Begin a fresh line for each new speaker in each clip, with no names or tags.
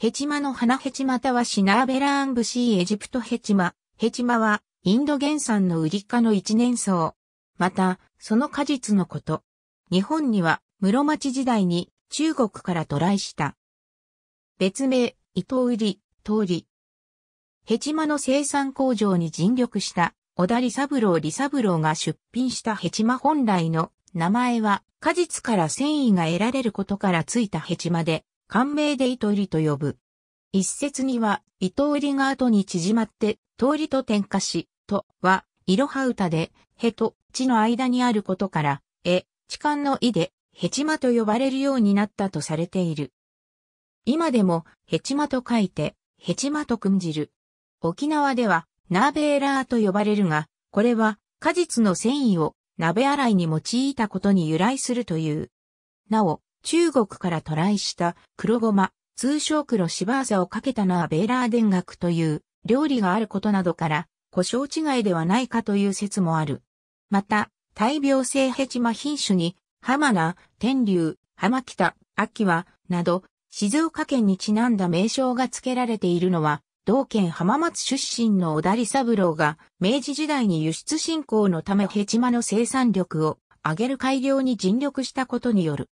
ヘチマの花ヘチマタはシナーベラーンブシーエジプトヘチマ。ヘチマはインド原産のウリ科の一年草。また、その果実のこと。日本には室町時代に中国から渡来した。別名、伊藤売り、通り。ヘチマの生産工場に尽力した小田利三郎利三郎が出品したヘチマ本来の名前は果実から繊維が得られることからついたヘチマで、官名で糸入りと呼ぶ。一説には、糸入りが後に縮まって、通りと転化し、とは、いろは歌で、へと、地の間にあることから、え、痴漢の意で、ヘチマと呼ばれるようになったとされている。今でも、ヘチマと書いて、ヘチマとくんじる。沖縄では、ナーベーラーと呼ばれるが、これは、果実の繊維を、鍋洗いに用いたことに由来するという。なお、中国から渡来した黒ごま、通称黒シバーサをかけたのはベーラー田楽という料理があることなどから、故障違いではないかという説もある。また、大病性ヘチマ品種に、浜名、天竜、浜北、秋は、など、静岡県にちなんだ名称が付けられているのは、同県浜松出身の小田利三郎が、明治時代に輸出振興のためヘチマの生産力を上げる改良に尽力したことによる。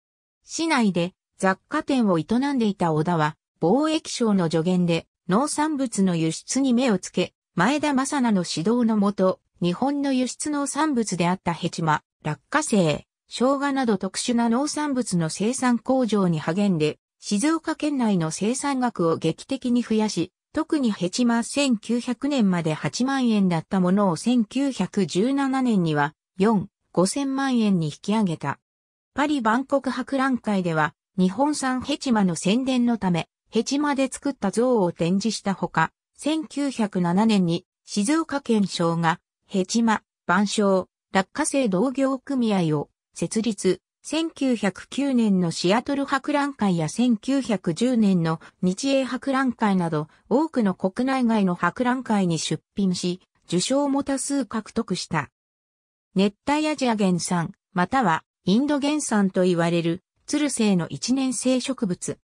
市内で雑貨店を営んでいた小田は、貿易省の助言で農産物の輸出に目をつけ、前田正菜の指導のもと、日本の輸出農産物であったヘチマ、落花生、生姜など特殊な農産物の生産工場に励んで、静岡県内の生産額を劇的に増やし、特にヘチマ1900年まで8万円だったものを1917年には4、5000万円に引き上げた。パリ万国博覧会では、日本産ヘチマの宣伝のため、ヘチマで作った像を展示したほか、1907年に静岡県省がヘチマ、万象、落花生同業組合を設立、1909年のシアトル博覧会や1910年の日英博覧会など多くの国内外の博覧会に出品し、受賞も多数獲得した。熱帯アジア原産、またはインド原産と言われる、ツルの一年生植物。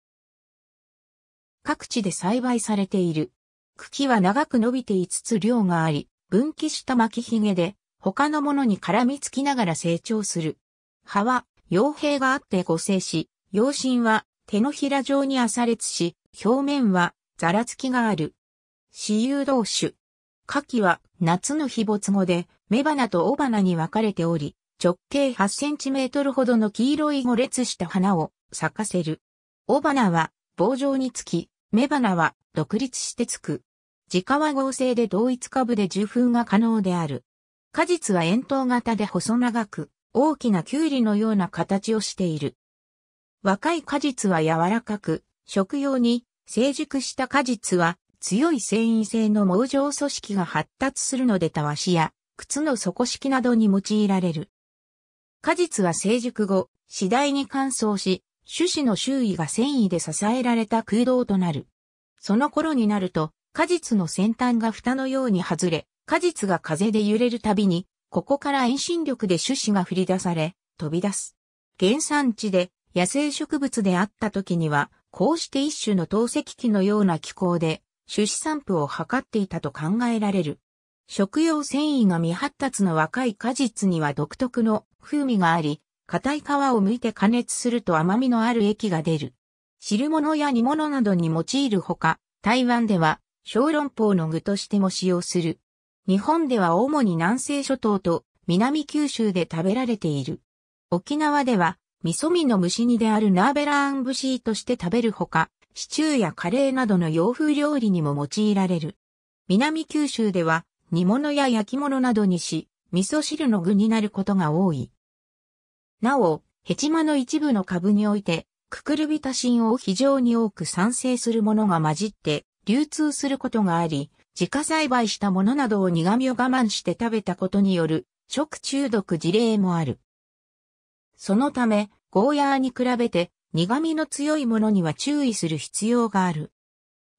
各地で栽培されている。茎は長く伸びて5つ量があり、分岐した巻きひげで、他のものに絡みつきながら成長する。葉は、傭兵があって誤生し、葉心は手のひら状に浅裂し、表面はざらつきがある。私有同種。夏季は夏の日没後で、雌花と雄花に分かれており、直径8センチメートルほどの黄色い5列した花を咲かせる。雄花は棒状につき、雌花は独立してつく。自家は合成で同一株で受粉が可能である。果実は円筒型で細長く、大きなキュウリのような形をしている。若い果実は柔らかく、食用に成熟した果実は強い繊維性の毛状組織が発達するのでたわしや靴の底式などに用いられる。果実は成熟後、次第に乾燥し、種子の周囲が繊維で支えられた空洞となる。その頃になると、果実の先端が蓋のように外れ、果実が風で揺れるたびに、ここから遠心力で種子が振り出され、飛び出す。原産地で野生植物であった時には、こうして一種の透析器のような気候で、種子散布を測っていたと考えられる。食用繊維が未発達の若い果実には独特の風味があり、硬い皮を剥いて加熱すると甘みのある液が出る。汁物や煮物などに用いるほか、台湾では小籠包の具としても使用する。日本では主に南西諸島と南九州で食べられている。沖縄では味噌味の蒸し煮であるナーベラーンブシーとして食べるほか、シチューやカレーなどの洋風料理にも用いられる。南九州では煮物や焼き物などにし、味噌汁の具になることが多い。なお、ヘチマの一部の株において、ククルビタシンを非常に多く産生するものが混じって流通することがあり、自家栽培したものなどを苦味を我慢して食べたことによる食中毒事例もある。そのため、ゴーヤーに比べて苦味の強いものには注意する必要がある。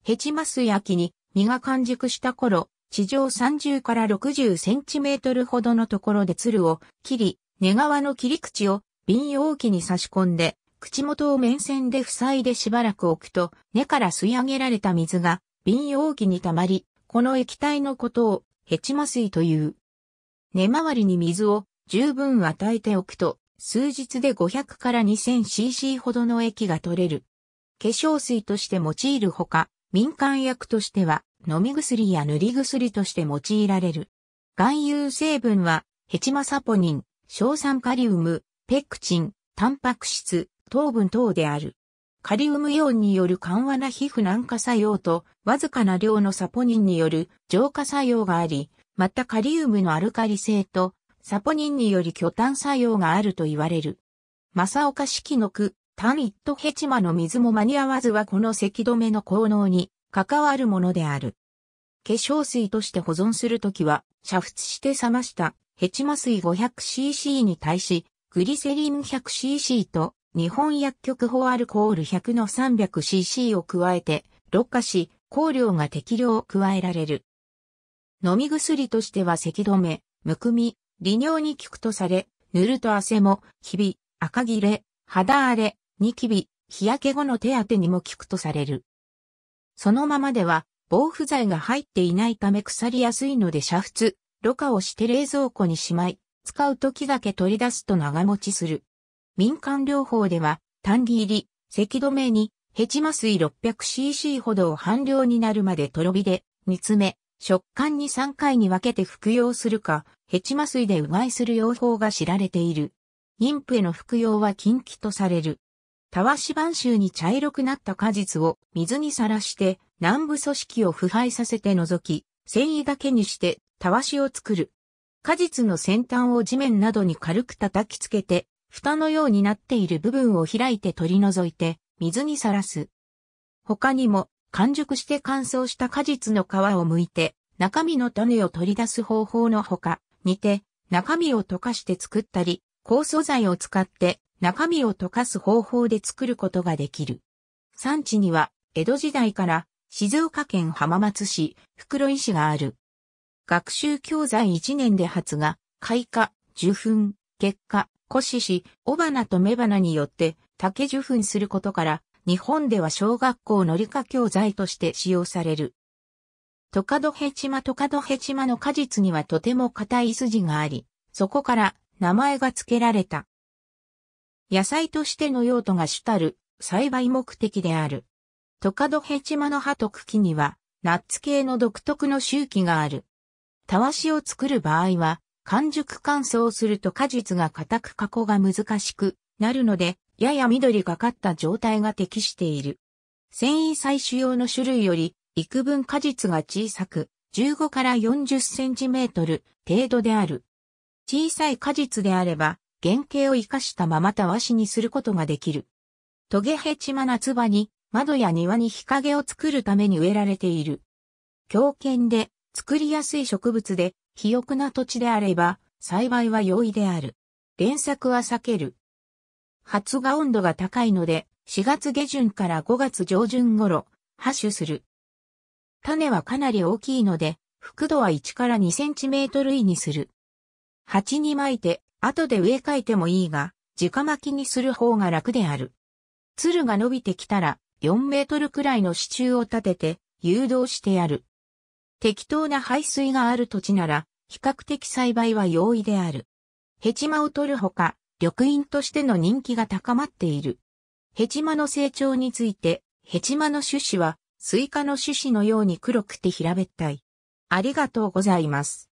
ヘチマス焼きに身が完熟した頃、地上30から60センチメートルほどのところで鶴を切り、根側の切り口を瓶容器に差し込んで、口元を面線で塞いでしばらく置くと、根から吸い上げられた水が瓶容器に溜まり、この液体のことをヘチマ水という。根周りに水を十分与えておくと、数日で500から 2000cc ほどの液が取れる。化粧水として用いるほか、民間薬としては飲み薬や塗り薬として用いられる。含有成分は、ヘチマサポニン、硝酸カリウム、ペクチン、タンパク質、糖分等である。カリウムイオンによる緩和な皮膚軟化作用と、わずかな量のサポニンによる浄化作用があり、またカリウムのアルカリ性と、サポニンにより巨炭作用があると言われる。正岡式の句、タミットヘチマの水も間に合わずはこの咳止めの効能に関わるものである。化粧水として保存するときは、煮沸して冷ましたヘチマ水 500cc に対し、グリセリン 100cc と日本薬局法アルコール100の 300cc を加えて、ろ過し、香料が適量加えられる。飲み薬としては咳止め、むくみ、利尿に効くとされ、塗ると汗も、ひび、赤切れ、肌荒れ、ニキビ、日焼け後の手当てにも効くとされる。そのままでは防腐剤が入っていないため腐りやすいので煮沸、ろ過をして冷蔵庫にしまい、使う時だけ取り出すと長持ちする。民間療法では、単切入り、赤止めに、ヘチマ水 600cc ほどを半量になるまでとろ火で煮詰め、食感に3回に分けて服用するか、ヘチマ水でうがいする用法が知られている。妊婦への服用は禁忌とされる。たわし晩秋に茶色くなった果実を水にさらして南部組織を腐敗させて除き、繊維だけにしてたわしを作る。果実の先端を地面などに軽く叩きつけて、蓋のようになっている部分を開いて取り除いて、水にさらす。他にも、完熟して乾燥した果実の皮を剥いて、中身の種を取り出す方法のほか、煮て、中身を溶かして作ったり、高素材を使って中身を溶かす方法で作ることができる。産地には、江戸時代から静岡県浜松市、袋井市がある。学習教材1年で発芽、開花、受粉、結果、古子し、雄花と雌花によって竹受粉することから、日本では小学校の理科教材として使用される。トカドヘチマトカドヘチマの果実にはとても硬い筋があり、そこから名前が付けられた。野菜としての用途が主たる栽培目的である。トカドヘチマの葉と茎には、ナッツ系の独特の周期がある。たわしを作る場合は、完熟乾燥すると果実が硬く加工が難しくなるので、やや緑がかった状態が適している。繊維採取用の種類より、幾分果実が小さく、15から40センチメートル程度である。小さい果実であれば、原型を生かしたままたわしにすることができる。トゲヘチマ夏場に窓や庭に日陰を作るために植えられている。強犬で作りやすい植物で肥沃な土地であれば栽培は容易である。連作は避ける。発芽温度が高いので4月下旬から5月上旬頃、発種する。種はかなり大きいので、幅度は1から2センチメートル以にする。鉢に巻いて後で植え替えてもいいが、直巻きにする方が楽である。鶴が伸びてきたら、4メートルくらいの支柱を立てて、誘導してやる。適当な排水がある土地なら、比較的栽培は容易である。ヘチマを取るほか、緑飲としての人気が高まっている。ヘチマの成長について、ヘチマの種子は、スイカの種子のように黒くて平べったい。ありがとうございます。